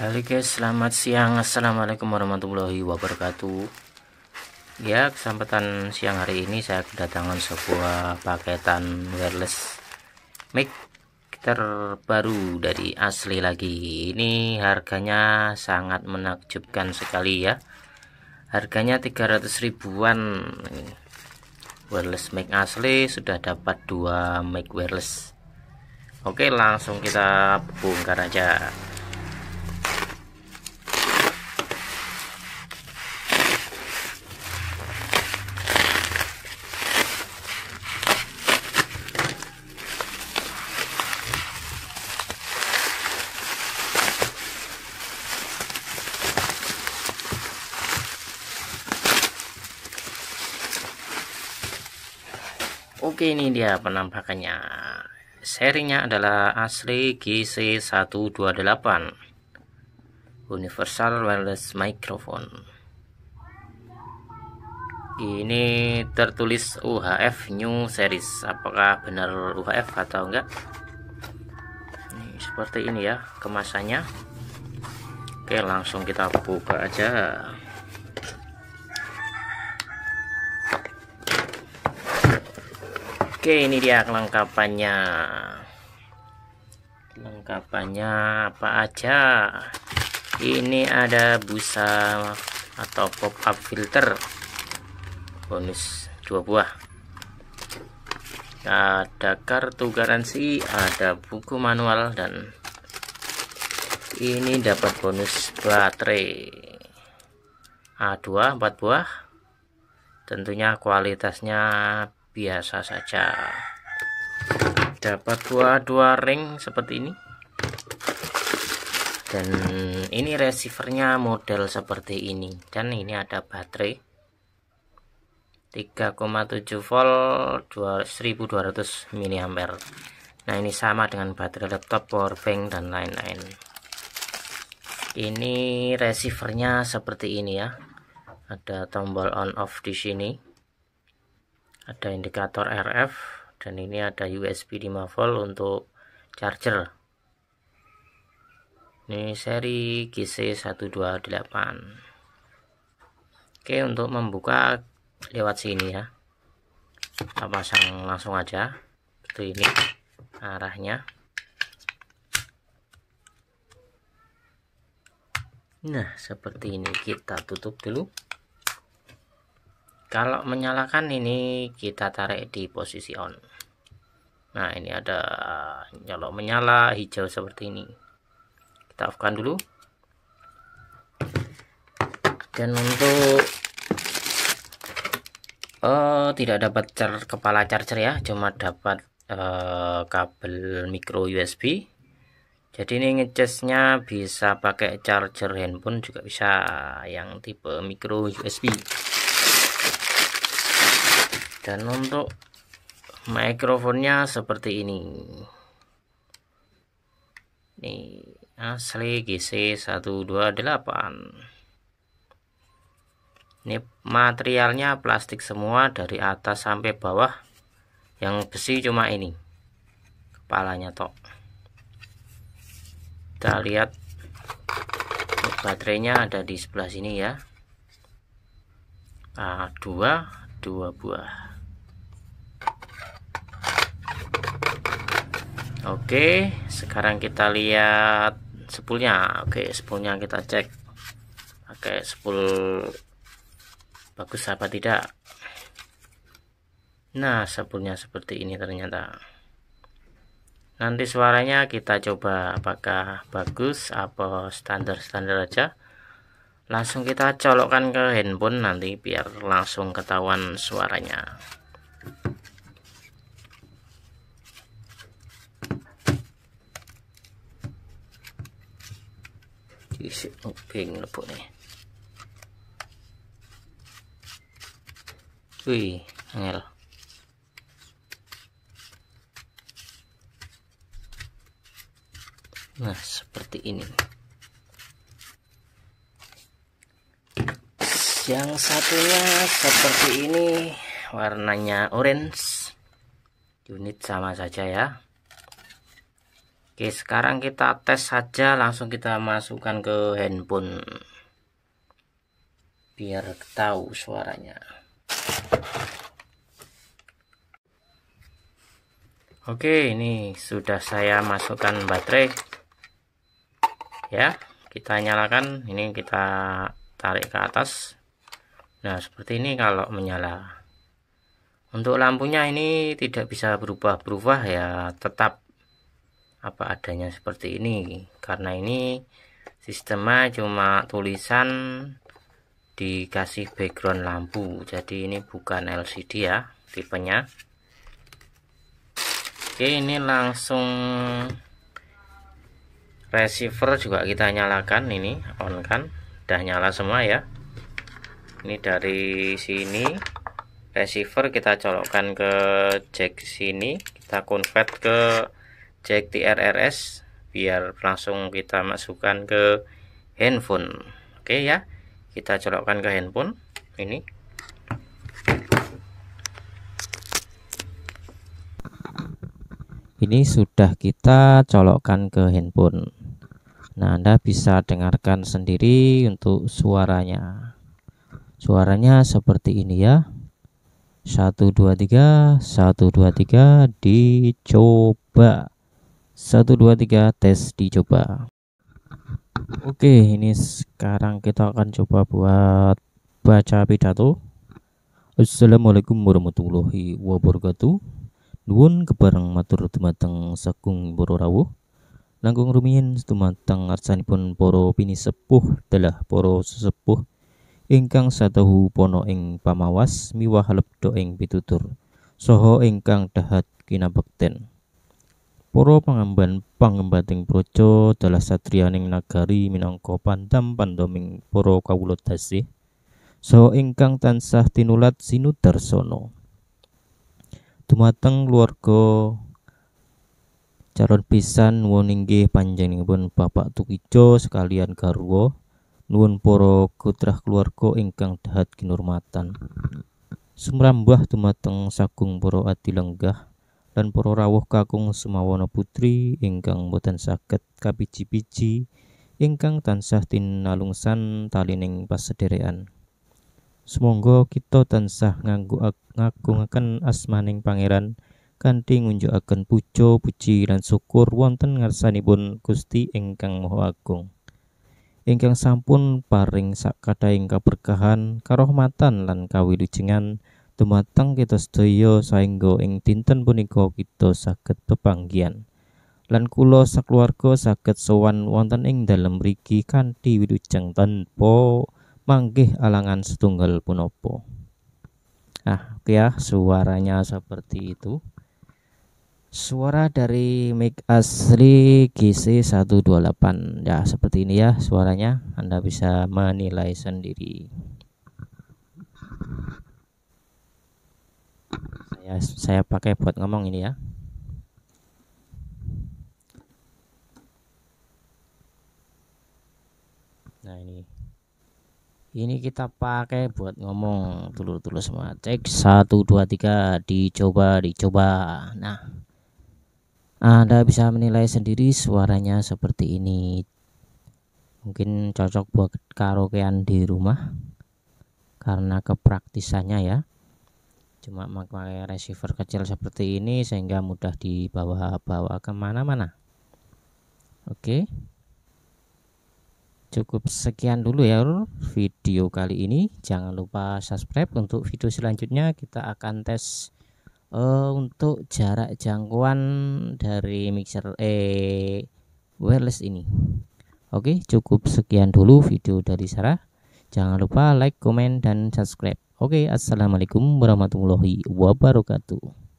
Halo guys, selamat siang Assalamualaikum warahmatullahi wabarakatuh Ya, kesempatan siang hari ini saya kedatangan sebuah paketan wireless mic terbaru dari asli lagi Ini harganya sangat menakjubkan sekali ya Harganya 300 ribuan Wireless mic asli sudah dapat dua mic wireless Oke langsung kita bongkar aja Oke ini dia penampakannya serinya adalah asli GC128 universal wireless microphone ini tertulis UHF new series apakah benar UHF atau enggak ini seperti ini ya kemasannya Oke langsung kita buka aja Oke, ini dia kelengkapannya. Kelengkapannya apa aja? Ini ada busa atau pop-up filter. Bonus 2 buah. Ada kartu garansi, ada buku manual dan ini dapat bonus baterai. A2 4 buah. Tentunya kualitasnya biasa saja dapat dua dua ring seperti ini dan ini receivernya model seperti ini dan ini ada baterai 3,7 volt 1200 mAh nah ini sama dengan baterai laptop powerbank dan lain-lain ini receivernya seperti ini ya ada tombol on off di sini ada indikator RF dan ini ada USB 5 volt untuk charger ini seri GC128 oke untuk membuka lewat sini ya kita pasang langsung aja seperti ini arahnya nah seperti ini kita tutup dulu kalau menyalakan ini kita tarik di posisi on nah ini ada kalau menyala hijau seperti ini kita off kan dulu dan untuk uh, tidak dapat char kepala charger ya cuma dapat uh, kabel micro USB jadi ini ngecasnya bisa pakai charger handphone juga bisa yang tipe micro USB dan untuk mikrofonnya seperti ini ini asli GC128 ini materialnya plastik semua dari atas sampai bawah yang besi cuma ini kepalanya tok kita lihat baterainya ada di sebelah sini ya A2 dua buah Oke, sekarang kita lihat sepulnya. Oke, sepulnya kita cek. Oke, sepul bagus apa tidak? Nah, sepulnya seperti ini ternyata. Nanti suaranya kita coba apakah bagus atau standar-standar aja. Langsung kita colokkan ke handphone nanti biar langsung ketahuan suaranya. isip uping lepuk nih. wih angel nah seperti ini yang satunya seperti ini warnanya orange unit sama saja ya Oke sekarang kita tes saja langsung kita masukkan ke handphone biar tahu suaranya Oke ini sudah saya masukkan baterai ya kita nyalakan ini kita tarik ke atas nah seperti ini kalau menyala untuk lampunya ini tidak bisa berubah-berubah ya tetap apa adanya seperti ini karena ini sistemnya cuma tulisan dikasih background lampu jadi ini bukan LCD ya tipenya oke ini langsung receiver juga kita nyalakan ini on kan udah nyala semua ya ini dari sini receiver kita colokkan ke jack sini kita convert ke cek TRRS biar langsung kita masukkan ke handphone oke ya kita colokkan ke handphone ini ini sudah kita colokkan ke handphone nah Anda bisa dengarkan sendiri untuk suaranya suaranya seperti ini ya 123 123 dicoba 1 2 3 tes dicoba. Oke, ini sekarang kita akan coba buat baca pidato. Assalamualaikum warahmatullahi wabarakatuh. Nuwun kebarang matur dumateng Sagung Para Rawuh. Langkung rumiyin dumateng arsanipun pini sepuh telah poro sesepuh ingkang satahu pono ing pamawas miwah lebdo ing pitutur soho ingkang dahat kinabekten. Poro pangemban pangembating projo dalah satrianing nagari minangka pandam pandoming poro kawula so saha ingkang tansah tinulat sinudarsana. Dumateng keluarga calon pisan woningge inggih panjenenganipun Bapak Tukijo sekalian garwa nuwun poro kutrah keluarga ingkang dahat kinurmatan. Sumrambah dumateng sagung para adi dan para rawuh kakung semawono putri ingkang boten saged kapiji-piji ingkang tansah tinalungsan talining pasederekan. Sumangga kita tansah nganggo ngagungaken asmaning Pangeran kanthi ngunjukaken pujo puji lan syukur wonten ngarsanipun Gusti ingkang Maha Agung. Ingkang sampun paring sakadaing kaberkahan, karohmatan lan kawilujengan Dumateng kita sedaya saengga ing dinten punika kita saged pepanggian Lan kula sakeluarga saged sowan wonten ing dalem mriki kanthi wilujeng tanpa manggih alangan setunggal punopo. Ah, oke ya, suaranya seperti itu. Suara dari mic asli GC128. Ya, seperti ini ya suaranya. Anda bisa menilai sendiri saya saya pakai buat ngomong ini ya nah ini ini kita pakai buat ngomong dulu-dulu semua cek 1 2 3 dicoba dicoba nah Anda bisa menilai sendiri suaranya seperti ini mungkin cocok buat karaokean di rumah karena kepraktisannya ya cuma memakai receiver kecil seperti ini sehingga mudah dibawa-bawa kemana-mana oke cukup sekian dulu ya video kali ini jangan lupa subscribe untuk video selanjutnya kita akan tes uh, untuk jarak jangkauan dari mixer eh wireless ini oke cukup sekian dulu video dari Sarah Jangan lupa like, komen, dan subscribe. Oke, assalamualaikum warahmatullahi wabarakatuh.